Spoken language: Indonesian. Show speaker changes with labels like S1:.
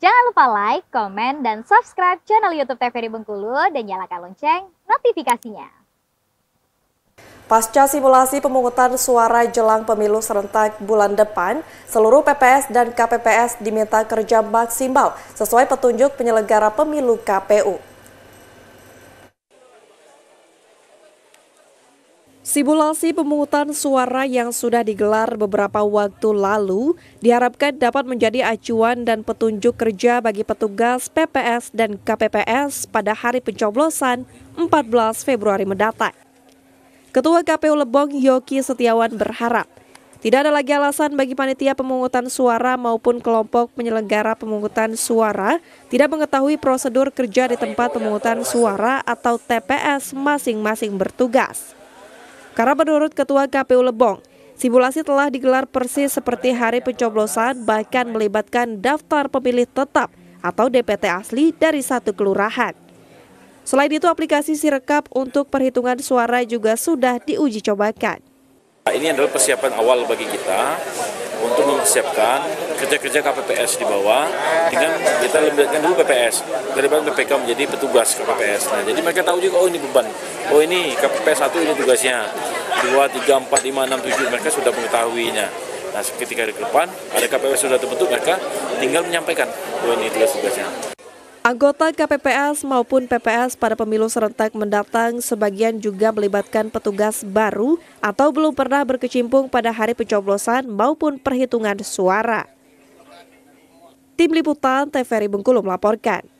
S1: Jangan lupa like, komen, dan subscribe channel YouTube TVRI Bengkulu dan nyalakan lonceng notifikasinya. Pasca simulasi pemungutan suara jelang pemilu serentak bulan depan, seluruh PPS dan KPPS diminta kerja maksimal sesuai petunjuk penyelenggara pemilu KPU. Simulasi pemungutan suara yang sudah digelar beberapa waktu lalu diharapkan dapat menjadi acuan dan petunjuk kerja bagi petugas PPS dan KPPS pada hari pencoblosan 14 Februari mendatang. Ketua KPU Lebong Yoki Setiawan berharap tidak ada lagi alasan bagi panitia pemungutan suara maupun kelompok penyelenggara pemungutan suara tidak mengetahui prosedur kerja di tempat pemungutan suara atau TPS masing-masing bertugas. Karena menurut Ketua KPU Lebong, simulasi telah digelar persis seperti hari pencoblosan bahkan melibatkan daftar pemilih tetap atau DPT asli dari satu kelurahan. Selain itu aplikasi Sirekap untuk perhitungan suara juga sudah diuji cobakan.
S2: Nah, ini adalah persiapan awal bagi kita untuk mempersiapkan kerja-kerja KPPS di bawah dengan kita libatkan dulu PPS daripada PPK menjadi petugas KPPS. Nah, jadi mereka tahu juga oh ini beban, oh ini KPPS satu ini tugasnya, dua tiga empat lima enam tujuh mereka sudah mengetahuinya. Nah, ketika di depan ada KPPS sudah terbentuk mereka tinggal menyampaikan oh ini tugas-tugasnya.
S1: Anggota KPPS maupun PPS pada pemilu serentak mendatang sebagian juga melibatkan petugas baru atau belum pernah berkecimpung pada hari pencoblosan maupun perhitungan suara. Tim Liputan TVRI Bengkulu melaporkan.